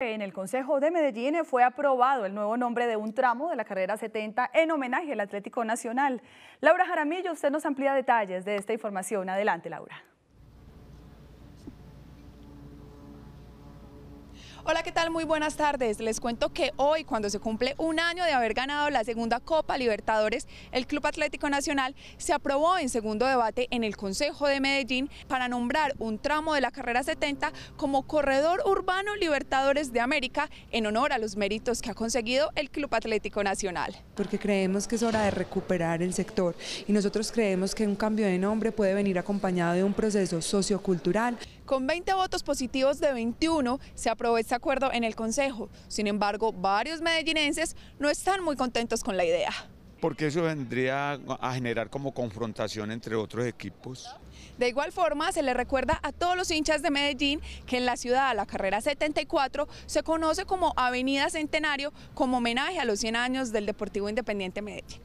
En el Consejo de Medellín fue aprobado el nuevo nombre de un tramo de la carrera 70 en homenaje al Atlético Nacional. Laura Jaramillo, usted nos amplía detalles de esta información. Adelante, Laura. Hola, ¿qué tal? Muy buenas tardes. Les cuento que hoy, cuando se cumple un año de haber ganado la segunda Copa Libertadores, el Club Atlético Nacional se aprobó en segundo debate en el Consejo de Medellín para nombrar un tramo de la carrera 70 como Corredor Urbano Libertadores de América en honor a los méritos que ha conseguido el Club Atlético Nacional. Porque creemos que es hora de recuperar el sector y nosotros creemos que un cambio de nombre puede venir acompañado de un proceso sociocultural con 20 votos positivos de 21 se aprobó este acuerdo en el Consejo. Sin embargo, varios medellinenses no están muy contentos con la idea. Porque eso vendría a generar como confrontación entre otros equipos. De igual forma, se le recuerda a todos los hinchas de Medellín que en la ciudad la carrera 74 se conoce como Avenida Centenario como homenaje a los 100 años del Deportivo Independiente Medellín.